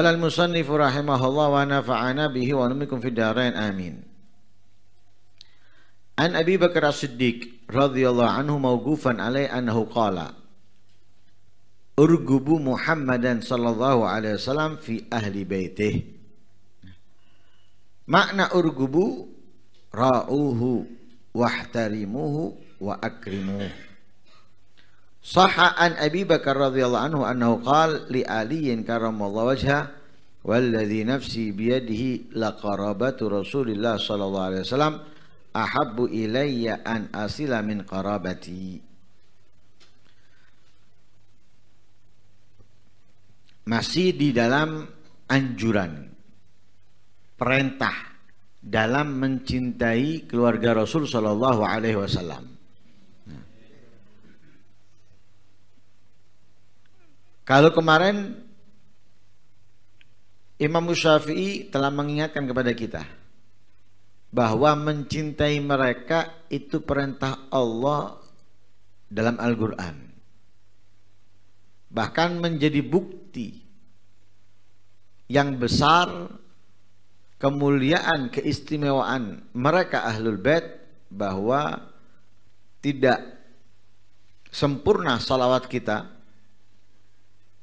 Qala al-musannif rahimahullah wa nafa'ana wa numikum fid darain amin. An Abi Bakar siddiq radhiyallahu anhu mauqufan alai annahu Muhammadan sallallahu alaihi wasallam fi ahli baitih. Makna urgubu ra'uhu wahtarimuhu Sahha an Abi Bakar radhiyallahu anhu annahu qala li Aliyin karamallahu wajha walladhi nafsi biyadihi laqarabatu Rasulillah sallallahu alaihi wasallam ahabbu ilayya an asila min qarabati. Masih di dalam anjuran perintah dalam mencintai keluarga Rasul sallallahu alaihi wasallam. Kalau kemarin Imam Syafi'i telah mengingatkan kepada kita bahwa mencintai mereka itu perintah Allah dalam Al-Qur'an. Bahkan menjadi bukti yang besar kemuliaan keistimewaan mereka Ahlul Bait bahwa tidak sempurna salawat kita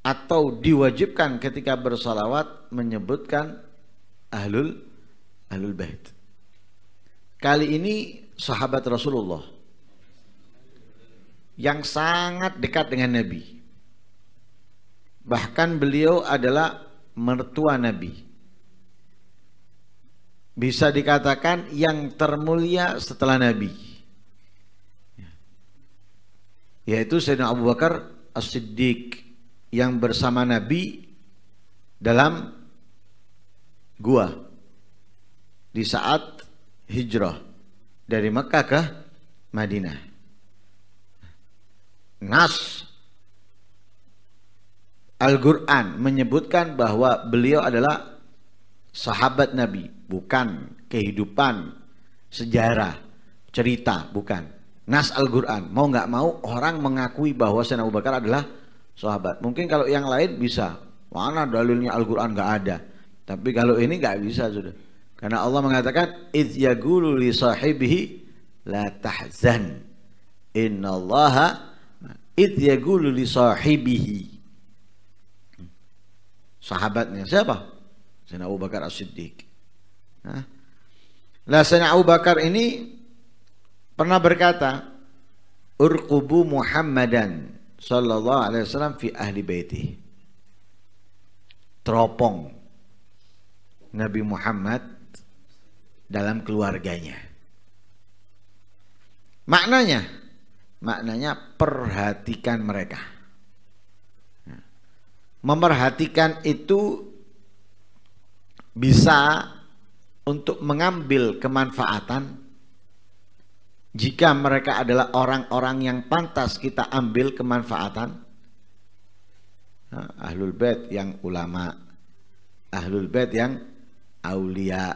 atau diwajibkan ketika bersalawat menyebutkan ahlul ahlul bait. Kali ini sahabat Rasulullah yang sangat dekat dengan Nabi. Bahkan beliau adalah mertua Nabi. Bisa dikatakan yang termulia setelah Nabi. Ya. Yaitu Sayyidina Abu Bakar As-Siddiq yang bersama Nabi dalam gua di saat hijrah dari Mekah ke Madinah. Nas Al-Quran menyebutkan bahwa beliau adalah sahabat Nabi, bukan kehidupan, sejarah, cerita, bukan. Nas Al-Quran, mau nggak mau orang mengakui bahwa Sayyidina Abu Bakar adalah sahabat. Mungkin kalau yang lain bisa. Mana dalilnya Al-Qur'an nggak ada. Tapi kalau ini nggak bisa sudah. Karena Allah mengatakan id yaqulu li sahibihi la tahzan. Innallaha id yaqulu li sahibihi. Sahabatnya siapa? Sayyidina Abu Bakar As-Siddiq. Nah, lah Sayyidina Abu Bakar ini pernah berkata, "Urqubu Muhammadan sallallahu alaihi wasallam fi ahli baiti. Teropong Nabi Muhammad dalam keluarganya. Maknanya, maknanya perhatikan mereka. Memperhatikan itu bisa untuk mengambil kemanfaatan jika mereka adalah orang-orang yang pantas kita ambil kemanfaatan? Nah, ahlul bait yang ulama, ahlul bait yang aulia.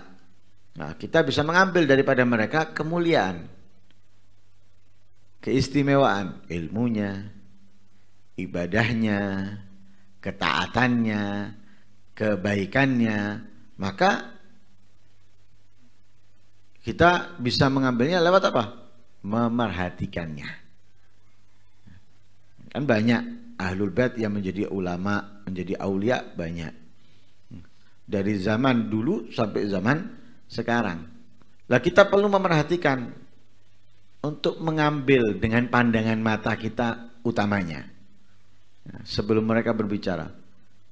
Nah, kita bisa mengambil daripada mereka kemuliaan, keistimewaan, ilmunya, ibadahnya, ketaatannya, kebaikannya, maka kita bisa mengambilnya lewat apa? memerhatikannya. Kan banyak ahlul bait yang menjadi ulama, menjadi aulia banyak. Dari zaman dulu sampai zaman sekarang. Lah kita perlu memerhatikan untuk mengambil dengan pandangan mata kita utamanya. Sebelum mereka berbicara,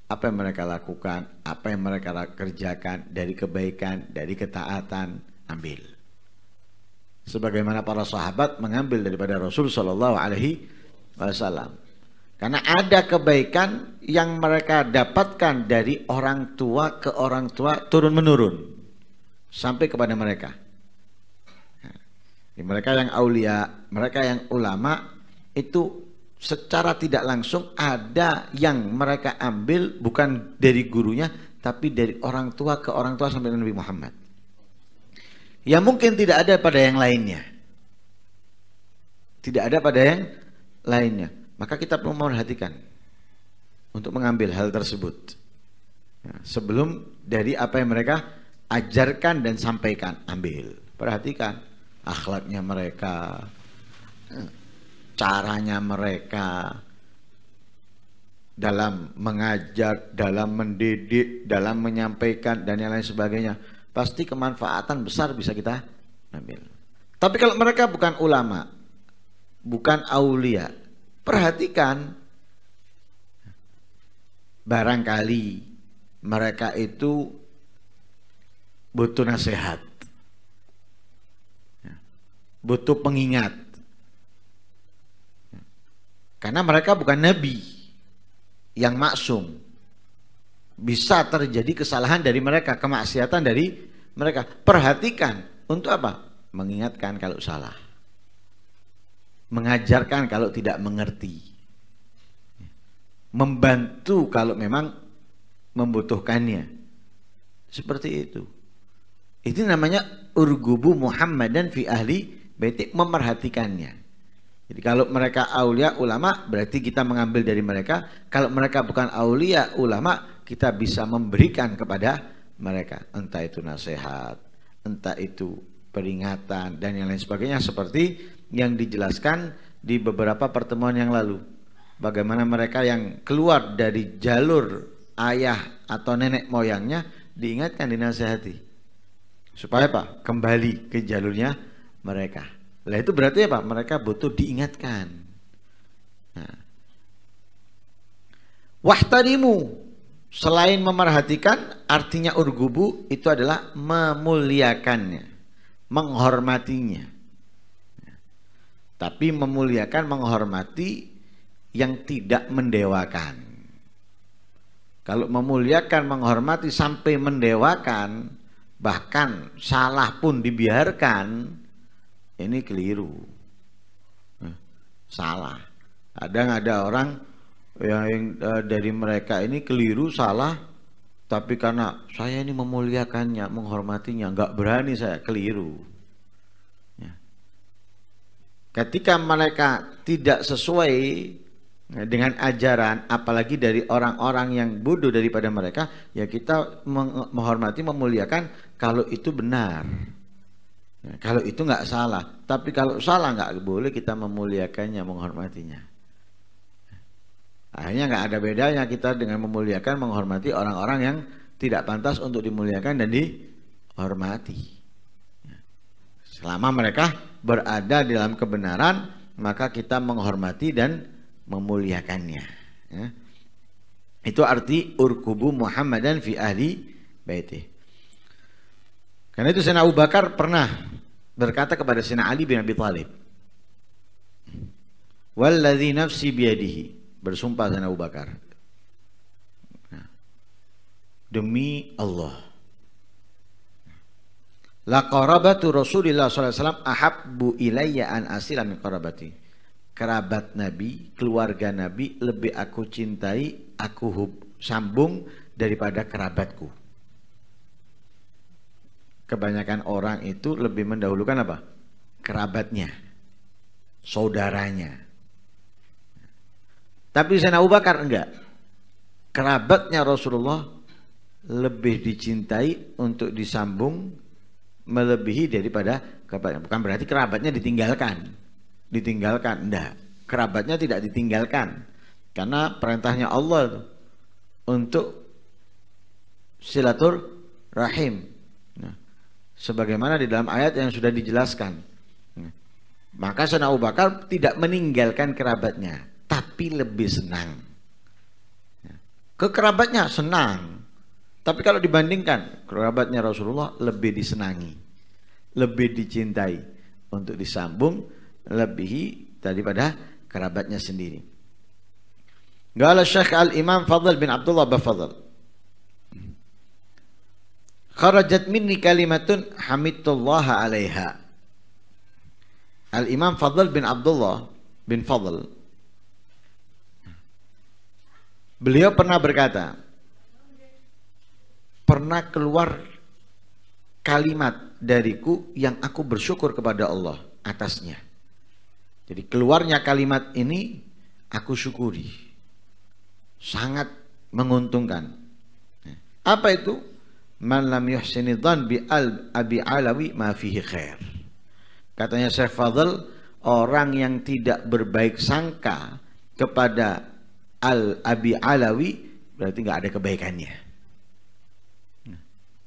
apa yang mereka lakukan, apa yang mereka kerjakan dari kebaikan, dari ketaatan, ambil sebagaimana para sahabat mengambil daripada Rasul Shallallahu Alaihi Wasallam. Karena ada kebaikan yang mereka dapatkan dari orang tua ke orang tua turun menurun sampai kepada mereka. mereka yang aulia, mereka yang ulama itu secara tidak langsung ada yang mereka ambil bukan dari gurunya tapi dari orang tua ke orang tua sampai Nabi Muhammad yang mungkin tidak ada pada yang lainnya. Tidak ada pada yang lainnya. Maka kita perlu memperhatikan untuk mengambil hal tersebut. Ya, sebelum dari apa yang mereka ajarkan dan sampaikan, ambil. Perhatikan akhlaknya mereka, caranya mereka dalam mengajar, dalam mendidik, dalam menyampaikan dan yang lain sebagainya pasti kemanfaatan besar bisa kita ambil. Tapi kalau mereka bukan ulama, bukan aulia, perhatikan barangkali mereka itu butuh nasihat, ya. butuh pengingat, ya. karena mereka bukan nabi yang maksum bisa terjadi kesalahan dari mereka, kemaksiatan dari mereka. Perhatikan untuk apa? Mengingatkan kalau salah. Mengajarkan kalau tidak mengerti. Membantu kalau memang membutuhkannya. Seperti itu. Itu namanya urgubu Muhammad dan fi ahli betik memerhatikannya. Jadi kalau mereka aulia ulama berarti kita mengambil dari mereka. Kalau mereka bukan aulia ulama kita bisa memberikan kepada mereka entah itu nasihat, entah itu peringatan dan yang lain sebagainya seperti yang dijelaskan di beberapa pertemuan yang lalu. Bagaimana mereka yang keluar dari jalur ayah atau nenek moyangnya diingatkan dinasehati. Supaya apa? Kembali ke jalurnya mereka. Lah itu berarti apa? Mereka butuh diingatkan. Nah. Wahtanimu Selain memerhatikan, artinya urgubu itu adalah memuliakannya, menghormatinya. Tapi memuliakan, menghormati yang tidak mendewakan. Kalau memuliakan, menghormati sampai mendewakan, bahkan salah pun dibiarkan, ini keliru. Salah. Kadang ada orang yang uh, dari mereka ini keliru salah tapi karena saya ini memuliakannya menghormatinya nggak berani saya keliru ya. ketika mereka tidak sesuai ya, dengan ajaran apalagi dari orang-orang yang bodoh daripada mereka ya kita menghormati memuliakan kalau itu benar ya, kalau itu nggak salah tapi kalau salah nggak boleh kita memuliakannya menghormatinya Akhirnya nggak ada bedanya kita dengan memuliakan, menghormati orang-orang yang tidak pantas untuk dimuliakan dan dihormati. Selama mereka berada dalam kebenaran, maka kita menghormati dan memuliakannya. Ya. Itu arti urkubu Muhammadan fi ahli baiti. Karena itu Sena Abu Bakar pernah berkata kepada Sena Ali bin Abi Talib Walladhi nafsi biadihi bersumpah dengan Abu Bakar nah. demi Allah la qarabatu Alaihi SAW ahabbu ilayya an asila min qarabati kerabat Nabi, keluarga Nabi lebih aku cintai, aku hub, sambung daripada kerabatku. Kebanyakan orang itu lebih mendahulukan apa? Kerabatnya, saudaranya, tapi Sayyidina Abu Bakar enggak. Kerabatnya Rasulullah lebih dicintai untuk disambung melebihi daripada kerabatnya. Bukan berarti kerabatnya ditinggalkan. Ditinggalkan, enggak. Kerabatnya tidak ditinggalkan. Karena perintahnya Allah untuk silatur rahim. Nah, sebagaimana di dalam ayat yang sudah dijelaskan. Nah, maka Sayyidina Abu Bakar tidak meninggalkan kerabatnya tapi lebih senang. Ya. kekerabatnya senang, tapi kalau dibandingkan kerabatnya Rasulullah lebih disenangi, lebih dicintai untuk disambung lebih daripada kerabatnya sendiri. Gala Syekh Al-Imam Fadl bin Abdullah bin Fadl. Kharajat minni kalimatun hamidtullah alaiha. Al-Imam Fadl bin Abdullah bin Fadl Beliau pernah berkata, pernah keluar kalimat dariku yang aku bersyukur kepada Allah atasnya. Jadi keluarnya kalimat ini aku syukuri. Sangat menguntungkan. Apa itu? Man lam bi al abi alawi ma fihi khair. Katanya Syekh Fadl, orang yang tidak berbaik sangka kepada Al Abi Alawi berarti nggak ada kebaikannya.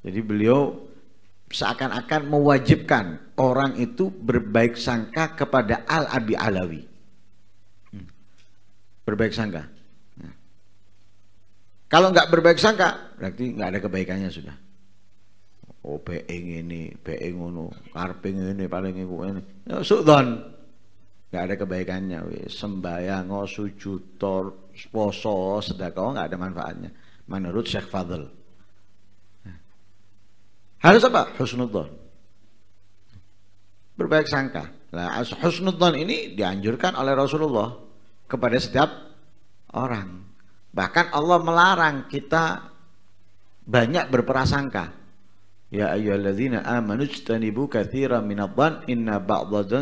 jadi beliau seakan-akan mewajibkan orang itu berbaik sangka kepada Al Abi Alawi. Berbaik sangka. Nah. Kalau nggak berbaik sangka, berarti nggak ada kebaikannya sudah. Oh, peing ini, e karping ini, paling ini, ini. Ya, nggak ada kebaikannya wis sembahyang sujud tor poso sedekah nggak ada manfaatnya menurut Syekh Fadl harus apa husnudzon berbaik sangka lah husnudzon ini dianjurkan oleh Rasulullah kepada setiap orang bahkan Allah melarang kita banyak berprasangka ya ayyuhalladzina amanu jtanibu katsiran minadh inna badadh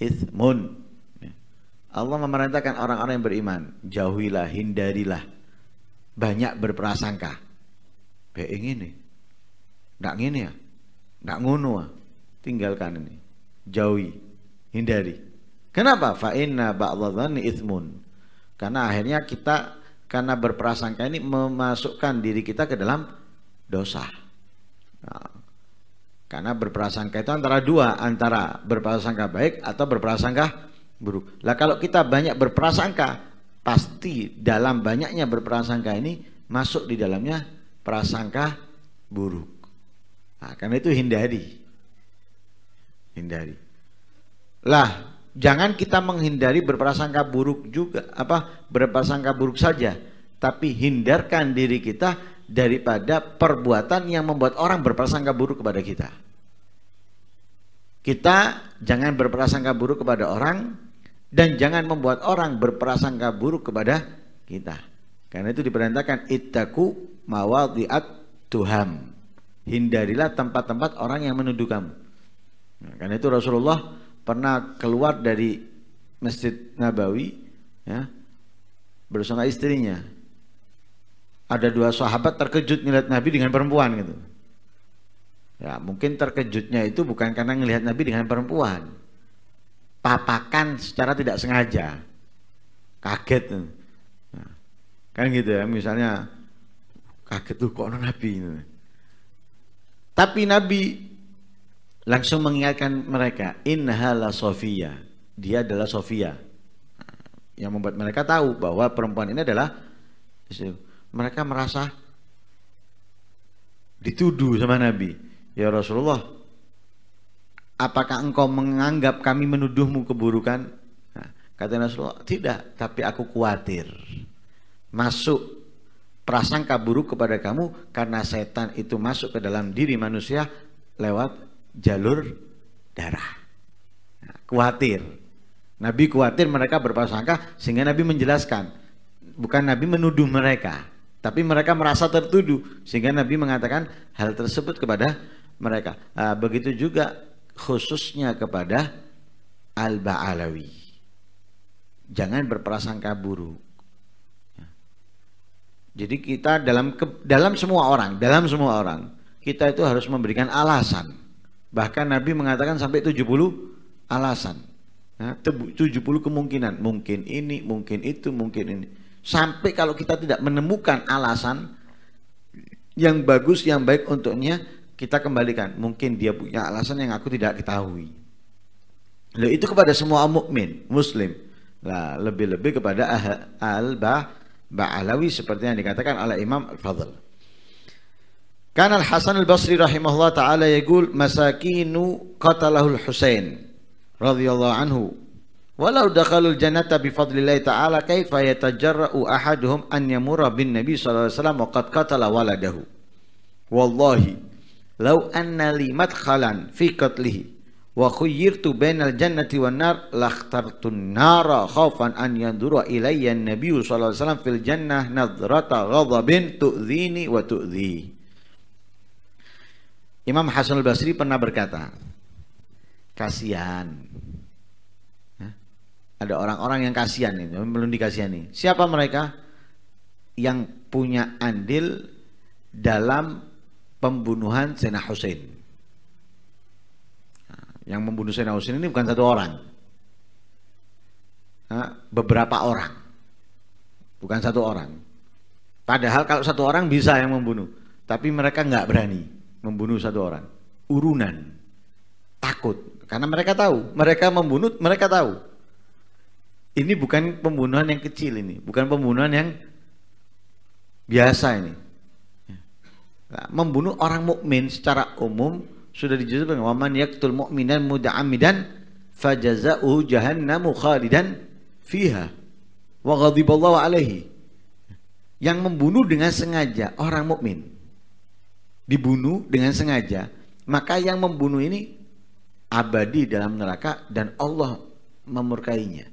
ithmun. Allah memerintahkan orang-orang yang beriman, jauhilah, hindarilah. Banyak berprasangka. Baik ini. tidak ini ya. tidak ngunu ya. Tinggalkan ini. Jauhi, hindari. Kenapa? Fa'inna inna ithmun. Karena akhirnya kita karena berprasangka ini memasukkan diri kita ke dalam dosa. Nah, karena berprasangka itu antara dua, antara berprasangka baik atau berprasangka buruk. Lah kalau kita banyak berprasangka, pasti dalam banyaknya berprasangka ini masuk di dalamnya prasangka buruk. Nah, karena itu hindari. Hindari. Lah, jangan kita menghindari berprasangka buruk juga, apa berprasangka buruk saja, tapi hindarkan diri kita daripada perbuatan yang membuat orang berprasangka buruk kepada kita. Kita jangan berprasangka buruk kepada orang dan jangan membuat orang berprasangka buruk kepada kita. Karena itu diperintahkan ittaku mawadhi'at tuham. Hindarilah tempat-tempat orang yang menuduh kamu. Nah, karena itu Rasulullah pernah keluar dari Masjid Nabawi ya bersama istrinya ada dua sahabat terkejut ngelihat Nabi dengan perempuan gitu. Ya, mungkin terkejutnya itu bukan karena ngelihat Nabi dengan perempuan. Papakan secara tidak sengaja. Kaget. Ya. kan gitu ya, misalnya kaget tuh kok Nabi Tapi Nabi langsung mengingatkan mereka, inhala Sofia. Dia adalah Sofia. Yang membuat mereka tahu bahwa perempuan ini adalah istri mereka merasa dituduh sama Nabi. Ya Rasulullah, apakah engkau menganggap kami menuduhmu keburukan? Nah, kata Rasulullah, tidak, tapi aku khawatir. Masuk prasangka buruk kepada kamu karena setan itu masuk ke dalam diri manusia lewat jalur darah. Nah, khawatir. Nabi khawatir mereka berprasangka sehingga Nabi menjelaskan. Bukan Nabi menuduh mereka. Tapi mereka merasa tertuduh sehingga Nabi mengatakan hal tersebut kepada mereka. Nah, begitu juga khususnya kepada Al-Ba'alawi. Jangan berprasangka buruk. Ya. Jadi kita dalam ke, dalam semua orang, dalam semua orang, kita itu harus memberikan alasan. Bahkan Nabi mengatakan sampai 70 alasan. Nah, ya, 70 kemungkinan, mungkin ini, mungkin itu, mungkin ini sampai kalau kita tidak menemukan alasan yang bagus yang baik untuknya kita kembalikan mungkin dia punya alasan yang aku tidak ketahui Loh, itu kepada semua mukmin muslim lah lebih-lebih kepada ah- al ba ba'alawi seperti yang dikatakan oleh Imam Al-Fadl Kan Al-Hasan Al-Basri rahimahullah taala yaqul masakinu qatalahul Husain radhiyallahu anhu Walau dakhalul jannata bi fadlillah ta'ala kaifa yatajarra'u ahaduhum an yamura bin nabi sallallahu alaihi wasallam wa qad qatala waladahu. Wallahi law anna li madkhalan fi qatlihi wa khuyyirtu bainal jannati wan nar lakhtartun nara an yandura ilayya an-nabiy sallallahu alaihi wasallam fil jannah nadrata ghadabin tu'dhini wa tu'dhi. Imam Hasan al-Basri pernah berkata, kasihan ada orang-orang yang kasihan ini, belum dikasihani. Siapa mereka? Yang punya andil dalam pembunuhan Sena Hussein. Nah, yang membunuh Sena Hussein ini bukan satu orang. Nah, beberapa orang. Bukan satu orang. Padahal kalau satu orang bisa yang membunuh. Tapi mereka nggak berani membunuh satu orang. Urunan. Takut. Karena mereka tahu. Mereka membunuh, mereka tahu ini bukan pembunuhan yang kecil ini, bukan pembunuhan yang biasa ini. Ya. Nah, membunuh orang mukmin secara umum sudah dijelaskan. dengan waman yaktul mu'minan muda'amidan fajaza'u jahannamu khalidan fiha wa ghadiballahu alaihi yang membunuh dengan sengaja orang mukmin dibunuh dengan sengaja maka yang membunuh ini abadi dalam neraka dan Allah memurkainya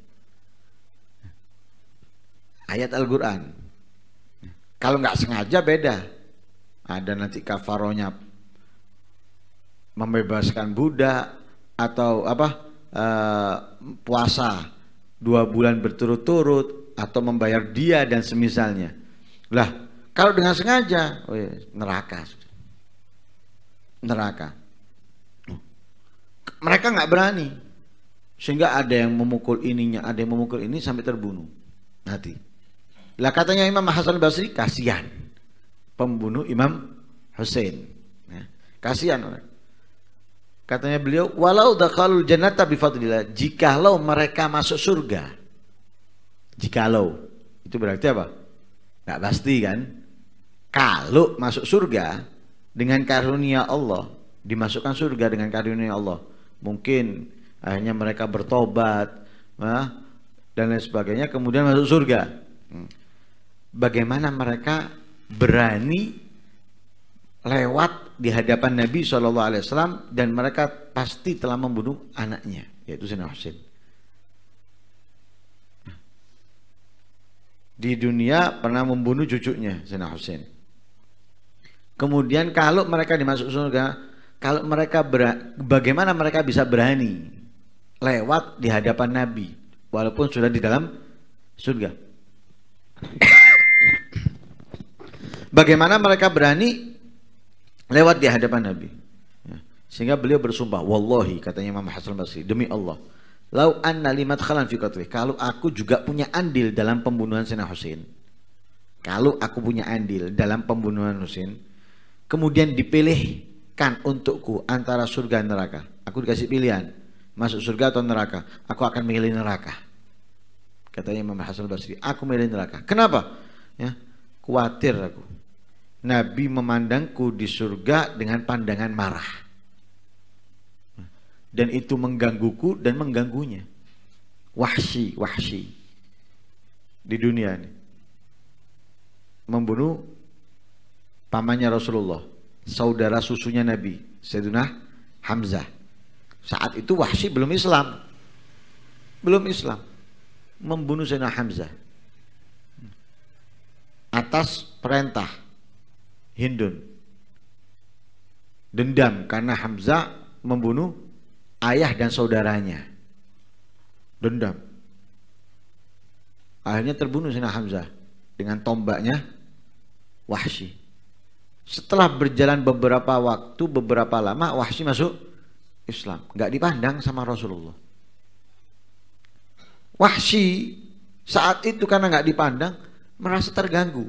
ayat Al-Quran. Kalau nggak sengaja beda. Ada nanti kafaronya membebaskan budak atau apa uh, puasa dua bulan berturut-turut atau membayar dia dan semisalnya. Lah kalau dengan sengaja, oh iya, neraka, neraka. Mereka nggak berani, sehingga ada yang memukul ininya, ada yang memukul ini sampai terbunuh. Nanti. Lah katanya Imam Hasan Basri kasihan pembunuh Imam Hussein. Ya, kasihan Katanya beliau, walau dakhalul jannata jika jikalau mereka masuk surga. Jikalau. Itu berarti apa? Enggak pasti kan? Kalau masuk surga dengan karunia Allah, dimasukkan surga dengan karunia Allah. Mungkin akhirnya mereka bertobat, ya, dan lain sebagainya kemudian masuk surga. Hmm bagaimana mereka berani lewat di hadapan Nabi Shallallahu Alaihi Wasallam dan mereka pasti telah membunuh anaknya yaitu Zainal Husain. Di dunia pernah membunuh cucunya Zainal Husain. Kemudian kalau mereka dimasuk surga, kalau mereka bagaimana mereka bisa berani lewat di hadapan Nabi walaupun sudah di dalam surga. Bagaimana mereka berani lewat di hadapan Nabi. Ya. Sehingga beliau bersumpah, wallahi katanya Imam Hasan Basri, demi Allah, lau anna limat khalan fi qatlih. Kalau aku juga punya andil dalam pembunuhan Sina Husain. Kalau aku punya andil dalam pembunuhan Husain, kemudian dipilihkan untukku antara surga dan neraka. Aku dikasih pilihan, masuk surga atau neraka. Aku akan milih neraka. Katanya Imam Hasan Basri, aku milih neraka. Kenapa? Ya, khawatir aku Nabi memandangku di surga dengan pandangan marah. Dan itu menggangguku dan mengganggunya. Wahsi, wahsi, Di dunia ini. Membunuh pamannya Rasulullah. Saudara susunya Nabi. Sayyidina Hamzah. Saat itu wahsi belum Islam. Belum Islam. Membunuh Sayyidina Hamzah. Atas perintah Hindun. Dendam karena Hamzah membunuh ayah dan saudaranya. Dendam. Akhirnya terbunuh Sina Hamzah dengan tombaknya Wahsy. Setelah berjalan beberapa waktu, beberapa lama Wahsy masuk Islam. Nggak dipandang sama Rasulullah. Wahsy saat itu karena nggak dipandang merasa terganggu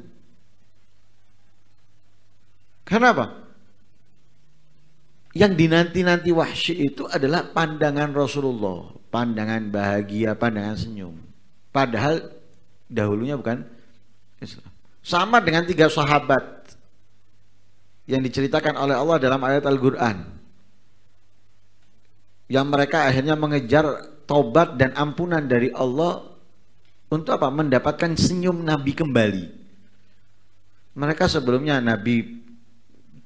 karena apa? Yang dinanti-nanti wahsyi itu adalah pandangan Rasulullah, pandangan bahagia, pandangan senyum. Padahal dahulunya bukan Islam. Sama dengan tiga sahabat yang diceritakan oleh Allah dalam ayat Al-Quran. Yang mereka akhirnya mengejar taubat dan ampunan dari Allah untuk apa? Mendapatkan senyum Nabi kembali. Mereka sebelumnya Nabi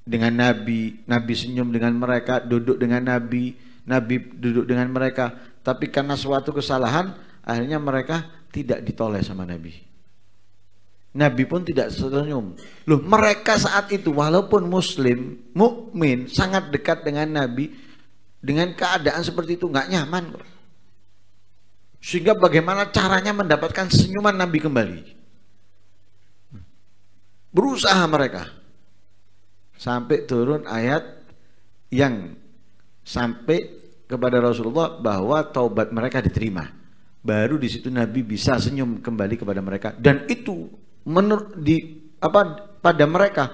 dengan Nabi, Nabi senyum dengan mereka, duduk dengan Nabi, Nabi duduk dengan mereka. Tapi karena suatu kesalahan, akhirnya mereka tidak ditoleh sama Nabi. Nabi pun tidak senyum. Loh, mereka saat itu walaupun muslim, mukmin, sangat dekat dengan Nabi, dengan keadaan seperti itu nggak nyaman Sehingga bagaimana caranya mendapatkan senyuman Nabi kembali? Berusaha mereka sampai turun ayat yang sampai kepada Rasulullah bahwa taubat mereka diterima. Baru di situ Nabi bisa senyum kembali kepada mereka dan itu menur di apa pada mereka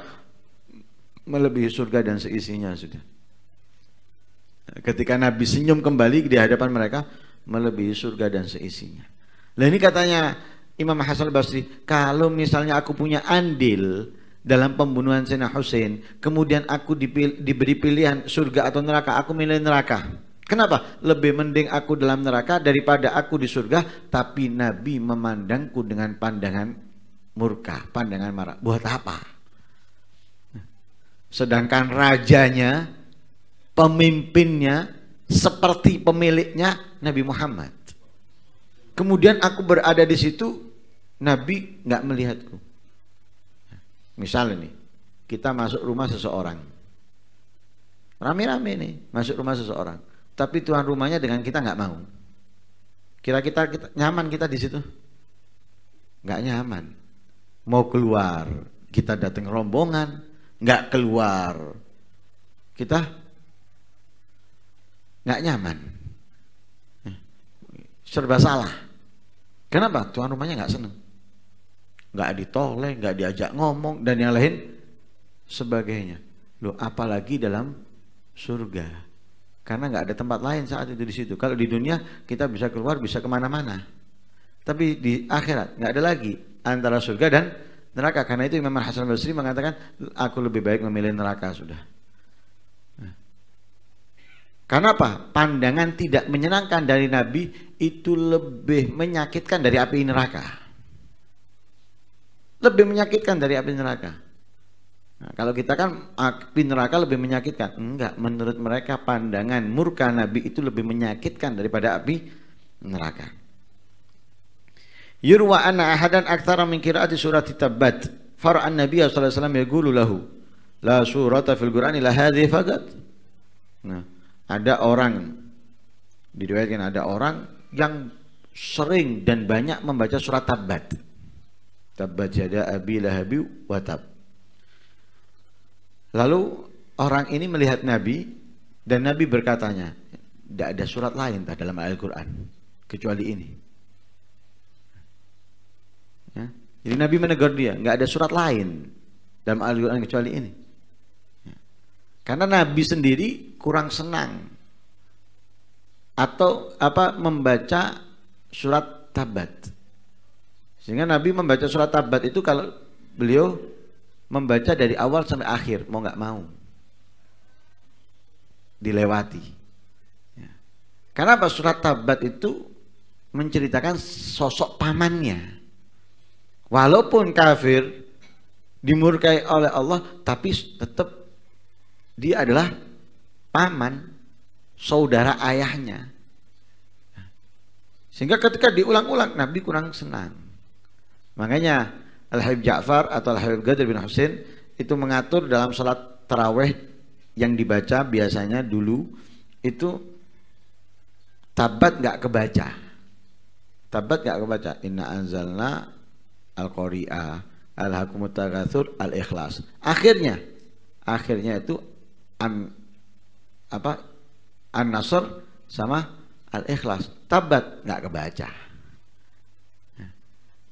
melebihi surga dan seisinya sudah. Ketika Nabi senyum kembali di hadapan mereka melebihi surga dan seisinya. Lah ini katanya Imam Hasan Basri, kalau misalnya aku punya andil dalam pembunuhan Sina Hussein, kemudian aku dipil, diberi pilihan surga atau neraka, aku milih neraka. Kenapa? Lebih mending aku dalam neraka daripada aku di surga, tapi Nabi memandangku dengan pandangan murka, pandangan marah. Buat apa? Sedangkan rajanya, pemimpinnya, seperti pemiliknya Nabi Muhammad. Kemudian aku berada di situ, Nabi nggak melihatku. Misalnya nih, kita masuk rumah seseorang. Rame-rame nih, masuk rumah seseorang. Tapi tuan rumahnya dengan kita nggak mau. Kira kita, kita nyaman kita di situ? Nggak nyaman. Mau keluar, kita datang rombongan, nggak keluar. Kita nggak nyaman. Eh, serba salah. Kenapa? Tuan rumahnya nggak seneng nggak ditoleh, nggak diajak ngomong dan yang lain sebagainya. lo apalagi dalam surga. Karena nggak ada tempat lain saat itu di situ. Kalau di dunia kita bisa keluar, bisa kemana-mana. Tapi di akhirat nggak ada lagi antara surga dan neraka. Karena itu Imam Hasan Basri mengatakan, aku lebih baik memilih neraka sudah. Karena apa? Pandangan tidak menyenangkan dari Nabi itu lebih menyakitkan dari api neraka lebih menyakitkan dari api neraka. Nah, kalau kita kan api neraka lebih menyakitkan. Enggak, menurut mereka pandangan murka Nabi itu lebih menyakitkan daripada api neraka. Yurwa anna ahadan aktsara min qiraati surat Tabbat. Far'an Nabi sallallahu alaihi wasallam yaqulu lahu, la surata fil Qur'ani la hadhihi faqat. Nah, ada orang diriwayatkan ada orang yang sering dan banyak membaca surat Tabbat. Tabbat abi lahabi watab. Lalu orang ini melihat Nabi dan Nabi berkatanya, tidak ada surat lain dalam Al-Quran kecuali ini. Ya. Jadi Nabi menegur dia, nggak ada surat lain dalam Al-Quran kecuali ini. Ya. Karena Nabi sendiri kurang senang atau apa membaca surat Tabat sehingga Nabi membaca surat Tabat itu kalau beliau membaca dari awal sampai akhir, mau nggak mau. Dilewati. Ya. Karena surat Tabat itu menceritakan sosok pamannya. Walaupun kafir dimurkai oleh Allah, tapi tetap dia adalah paman, saudara ayahnya. Sehingga ketika diulang-ulang Nabi kurang senang. Makanya Al-Habib Ja'far atau Al-Habib Ghadir bin Husin itu mengatur dalam salat taraweh yang dibaca biasanya dulu itu tabat nggak kebaca. Tabat nggak kebaca. Inna anzalna al-qari'ah al hakumutagathur al-ikhlas. Akhirnya akhirnya itu an apa an-nasr sama al-ikhlas. Tabat nggak kebaca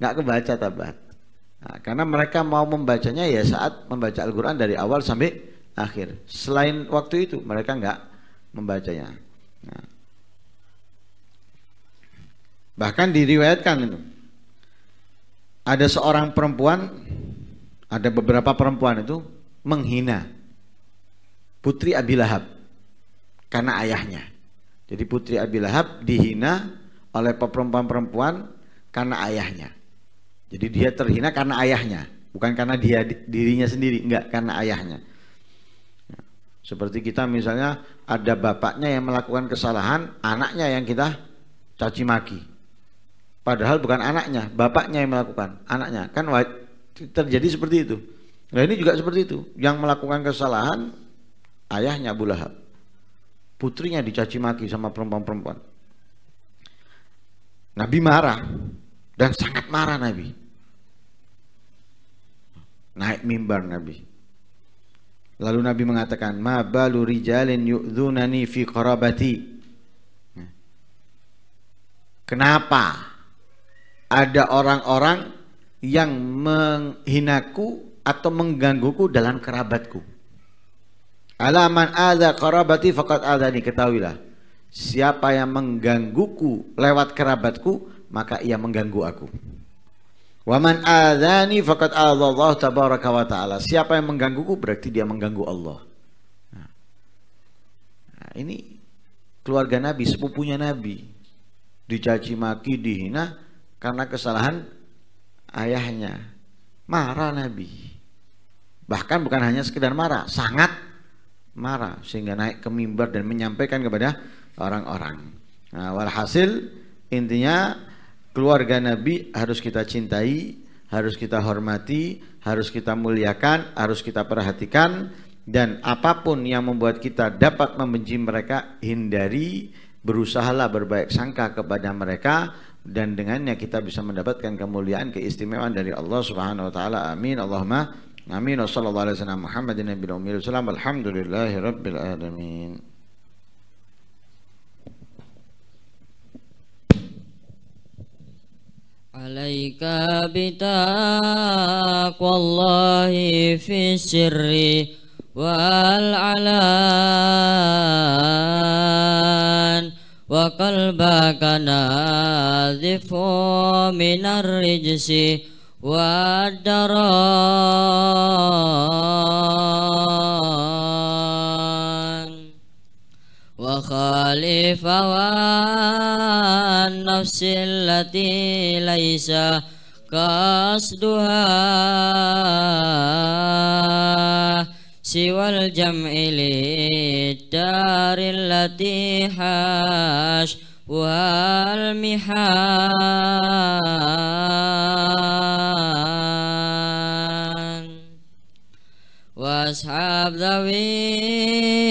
nggak kebaca tabat. Nah, karena mereka mau membacanya ya saat membaca Al-Quran dari awal sampai akhir. Selain waktu itu mereka nggak membacanya. Nah. Bahkan diriwayatkan itu. Ada seorang perempuan, ada beberapa perempuan itu menghina putri Abi Lahab karena ayahnya. Jadi putri Abi Lahab dihina oleh perempuan-perempuan karena ayahnya. Jadi dia terhina karena ayahnya, bukan karena dia dirinya sendiri, enggak karena ayahnya. Ya. Seperti kita misalnya ada bapaknya yang melakukan kesalahan, anaknya yang kita caci maki. Padahal bukan anaknya, bapaknya yang melakukan, anaknya. Kan terjadi seperti itu. Nah ini juga seperti itu. Yang melakukan kesalahan ayahnya Abu Lahab. Putrinya dicaci maki sama perempuan-perempuan. Nabi marah dan sangat marah Nabi naik mimbar Nabi. Lalu Nabi mengatakan, "Ma balu rijalin yu'dhunani fi qarabati." Ya. Kenapa ada orang-orang yang menghinaku atau menggangguku dalam kerabatku? Alaman ada qarabati faqad adani ketahuilah. Siapa yang menggangguku lewat kerabatku, maka ia mengganggu aku. Waman adhani fakat Allah tabaraka wa ta'ala. Siapa yang menggangguku berarti dia mengganggu Allah. Nah. nah ini keluarga Nabi, sepupunya Nabi. Dicaci maki, dihina karena kesalahan ayahnya. Marah Nabi. Bahkan bukan hanya sekedar marah, sangat marah sehingga naik ke mimbar dan menyampaikan kepada orang-orang. Nah, walhasil intinya keluarga Nabi harus kita cintai, harus kita hormati, harus kita muliakan, harus kita perhatikan dan apapun yang membuat kita dapat membenci mereka hindari, berusahalah berbaik sangka kepada mereka dan dengannya kita bisa mendapatkan kemuliaan keistimewaan dari Allah Subhanahu wa taala. Amin. Allahumma amin. Wassalamualaikum alaihi wasallam Muhammadin ummi. alamin. عليك بتقوى الله في السر والعلان وقلبك ناذف من الرجس والدران الخالفة والنفس التي ليس قصدها سوى الجمع للدار التي حاشوها والمحان وأصحاب ذوي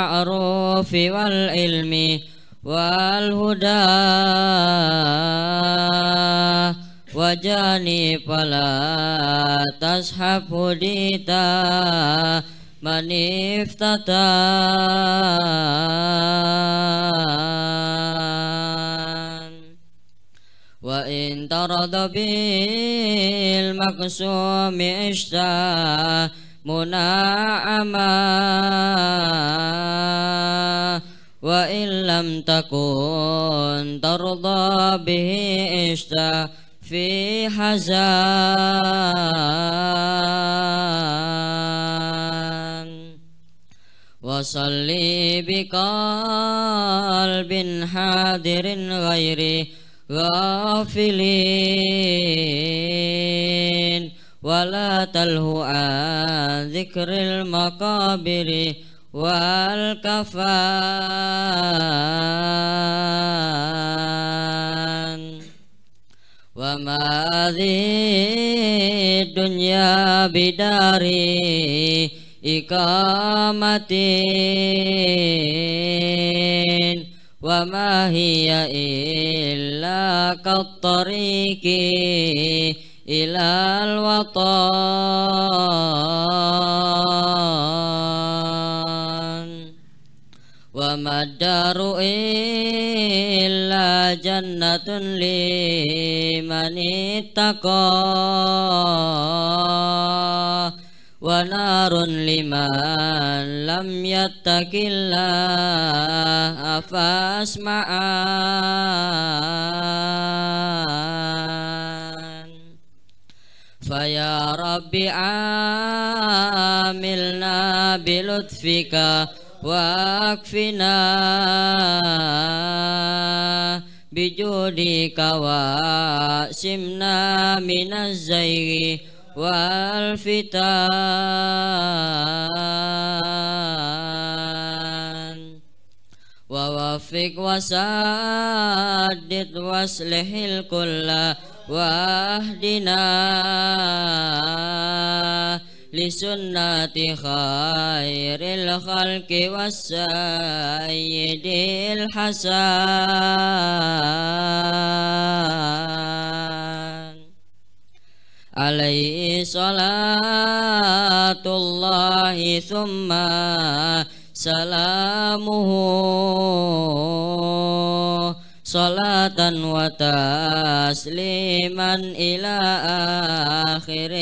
ma'rufi wal ilmi wal huda wajani pala tashabudita maniftata wa intaradabil maksumi ishtah منى أما وإن لم تكن ترضى به إشتا في حزان وصلي بقلب حاضر غير غافلين ولا تله عن ذكر المقابر والكفان وما هذه الدنيا بدار إقامة وما هي إلا كالطريق إلى الوطن وما الدار إلا جنة لمن اتقى ونار لمن لم يتق الله فاسمعا رب عاملنا بلطفك واكفنا بجودك واسمنا من الزيغ والفتان ووفق وسدد واصلح الكل واهدنا لسنة خير الخلق والسيد الحسن عليه صلاة الله ثم سلامه salatan wa tasliman ila akhir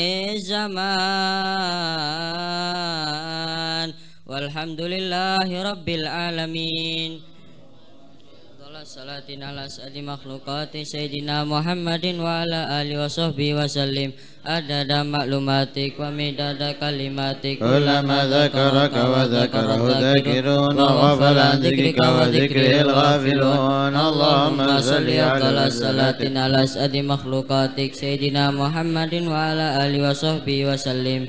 zaman walhamdulillahi rabbil alamin صلاتنا على أسعد مخلوقات سيدنا محمد وعلى آله وصحبه وسلم عدد معلوماتك ومداد كلماتك كلما ذكرك وذكره الذاكرون وغفل عن ذكرك وذكره الغافلون اللهم صل على صلاتنا على أسعد مخلوقاتك سيدنا محمد وعلى آله وصحبه وسلم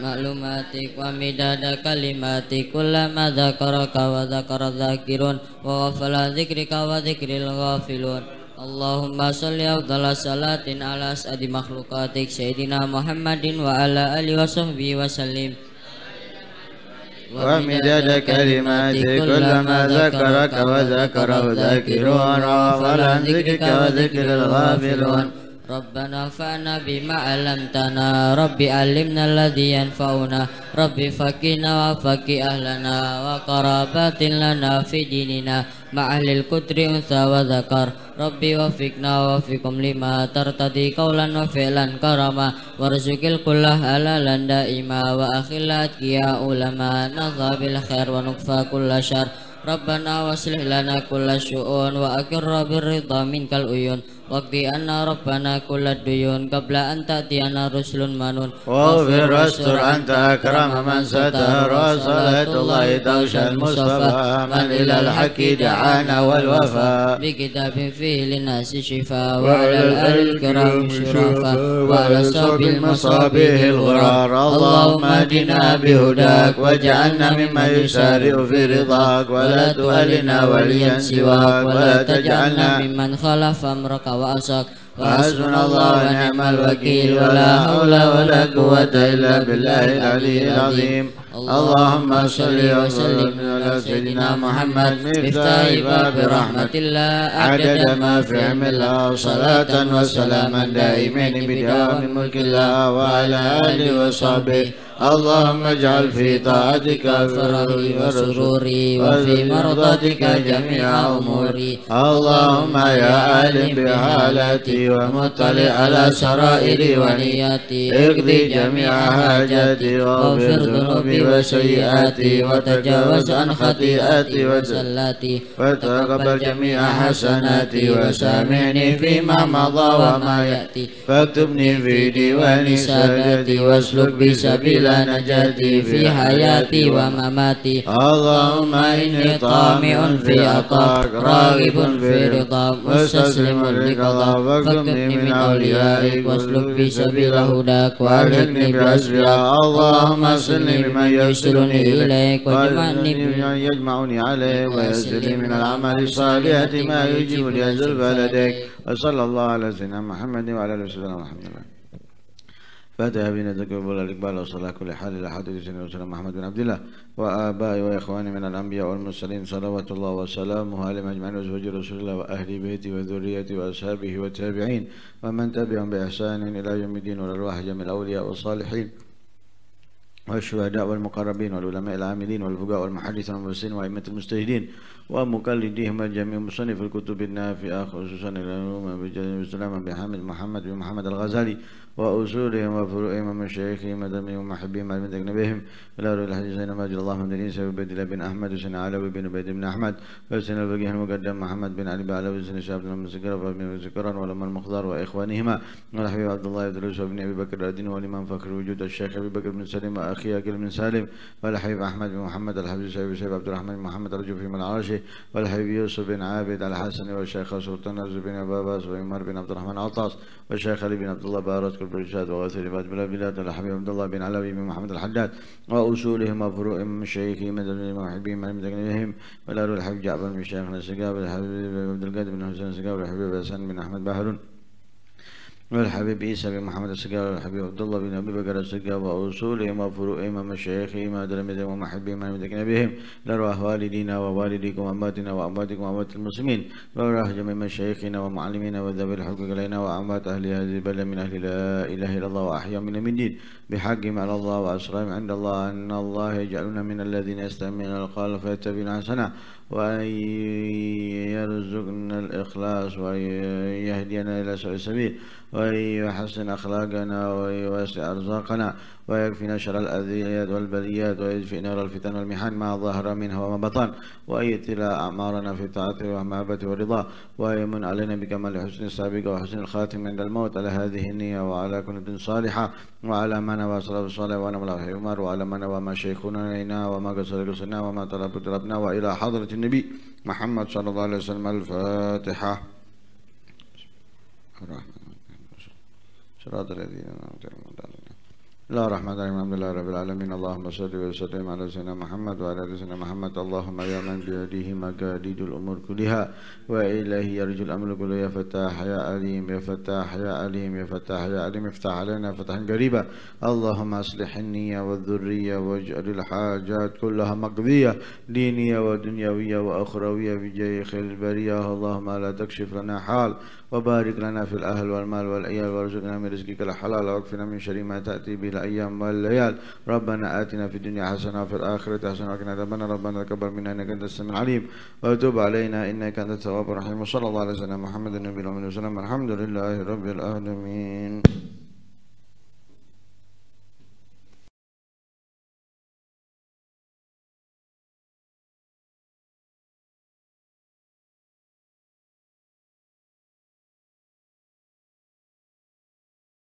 ma'lumatik wa midada kalimati kullama dzakaraka wa dzakara dzakirun wa ghafala dzikrika wa dzikril ghafilun Allahumma shalli ala salatin ala sadi makhluqatik sayyidina Muhammadin wa ala ali wa sahbihi wa sallim ومداد ربنا فانا بما علمتنا ربي علمنا الذي ينفعنا ربي فكنا وفك أهلنا وقرابات لنا في ديننا مع أهل الكتر أنثى وذكر ربي وفقنا ووفقكم لما ترتدي قولا وفعلا كرما وارزق الكل حلالا دائما وأخلا أتقياء علما نظى بالخير ونكفى كل شر ربنا واصلح لنا كل شؤون وأكر بالرضا منك الأيون واقضي أن ربنا كل الديون قبل أن تأتينا رسل منون واغفر واستر أنت أكرم من ستر وصلاة الله دوش المصطفى من إلى الحق دعانا والوفاء بكتاب فيه للناس شفاء وعلى الآل الكرام شرفاء وعلى صحب المصابيح الغرار اللهم اهدنا بهداك واجعلنا ممن يسارع في رضاك ولا تؤلنا وليا سواك ولا تجعلنا ممن خلف أمرك وأصدق وحسبنا الله ونعم الوكيل ولا حول ولا قوة إلا بالله العلي العظيم اللهم صل وسلم على سيدنا محمد مفتاح باب رحمة الله عدد ما في علم الله صلاة وسلاما دائمين بدوام ملك الله وعلى آله وصحبه اللهم اجعل في طاعتك فرحي وسروري وفي مرضتك جميع اموري اللهم يا عالم بحالتي ومطلع على سرائري ونياتي اقضي جميع حاجاتي واغفر ذنوبي وسيئاتي وتجاوز عن خطيئاتي وزلاتي وتقبل جميع حسناتي وسامعني فيما مضى وما يأتي فاكتبني في ديوان سادتي واسلك بسبيل نجاتي في حياتي ومماتي اللهم إني طامع في عطاك راغب في رضاك مستسلم لقضاك فاكتبني من أوليائك واسلك بسبيل هداك وألهمني بأسبيل اللهم صل بمن يرسلني إليك ويجمعني أن يجمعني عليه ويسلني من العمل الصالح ما لي أجل بلدك وصلى الله على سيدنا محمد وعلى آله وسلم محمد لله فاتح بنا بولا الإقبال وصلاة كل حال إلى حديث سيدنا وسلم محمد بن عبد الله وآبائي وإخواني من الأنبياء والمرسلين صلوات الله وسلامه على أجمعين وزوج رسول الله وأهل بيته وذريتي وأصحابه والتابعين ومن تبعهم بإحسان إلى يوم الدين والأرواح جميع الأولياء والصالحين والشهداء والمقربين والعلماء العاملين والفقهاء والمحدثين والمفسرين وأئمة المجتهدين ومقلديهم الجميع مصنف الكتب النافعة خصوصا العلوم بالسلام بحامد محمد بن محمد الغزالي وأصولهم وفروعهم ومشايخهم ودمهم ومحبهم على من أجنبيهم إلى روح الحديث أين ماجد الله من إنس وبيد الله بن أحمد وسن علوي بن عبيد بن أحمد وسن الفقيه المقدم محمد بن علي بن علوي وسن شاب بن مسكرة وابن مسكرة ولما المخضر وإخوانهما والحبيب عبد الله بن يوسف بن أبي بكر الدين والإمام فخر وجود الشيخ أبي بكر بن سليم وأخي أكل بن سالم والحبيب أحمد بن محمد الحبيب سيف سيف عبد الرحمن بن محمد الرجفي من العرشي والحبيب يوسف بن عابد الحسن والشيخ سلطان بن عباس وعمر بن عبد الرحمن عطاس والشيخ علي بن عبد الله بارك الفرجات وغسلفات بلا بلاد الحبيب عبد الله بن علوي بن محمد الحداد وأصولهم وفروعهم من شيخهم مدن محبهم علم تقنيهم ولا الحبيب جعفر بن شيخنا السقاب الحبيب عبد القادر بن حسين السقاب الحبيب حسن بن أحمد باهرون والحبيب عيسى بن محمد السقاوي والحبيب عبد الله بن ابي بكر السقاوي واصولهم وفروعهم ومشايخهم وتلاميذهم ومحبهم ومدكنا بهم لارواح والدينا ووالديكم وامواتنا وامواتكم واموات المسلمين وارواح جميع مشايخنا ومعلمينا وذوي الحق علينا واموات اهل هذه البلد من اهل لا اله الا الله واحيا من المدين بحقهم على الله واسرارهم عند الله ان الله يجعلنا من الذين يستمعون القول فيتبعون حسنه وأن يرزقنا الإخلاص وأن يهدينا إلى سوء السبيل وأن يحسن أخلاقنا ويوسع أرزاقنا ويكفينا شر الأذيات والبليات ويجفي نار الفتن والمحن ما ظهر منها وما بطن ويتلى أعمارنا في طاعته ومحبته ورضاه ويمن علينا بكمال حسن السابق وحسن الخاتم عند الموت على هذه النية وعلى كل صالحة وعلى ما نوى صلاة الصلاة وعلى ملاحي عمر وعلى ما نوى ما شيخنا لنا وما قصر قصرنا وما طلب طلبنا وإلى حضرة النبي محمد صلى الله عليه وسلم الفاتحة الرحمن صراط الذين أنعمت عليهم رحمه الله الحمد لله رب العالمين اللهم صل وسلم على سيدنا محمد وعلى سيدنا محمد اللهم يا من بيده مقاليد الامور كلها واليه يرجو الامر كله يا فتاح يا عليم يا فتاح يا عليم يا فتاح يا عليم افتح علينا فتحا قريبا اللهم اصلح النية والذرية واجعل الحاجات كلها مقضية دينية ودنيوية واخروية بجاه خير البرية اللهم لا تكشف لنا حال وبارك لنا في الأهل والمال والعيال وارزقنا من رزقك الحلال واكفنا من شر ما تأتي به الأيام والليال ربنا آتنا في الدنيا حسنة وفي الآخرة حسنة وقنا عذاب ربنا تكبر منا إنك أنت السميع العليم وتوب علينا إنك أنت التواب الرحيم وصلى الله على سيدنا محمد النبي الأمين وسلم الحمد لله رب العالمين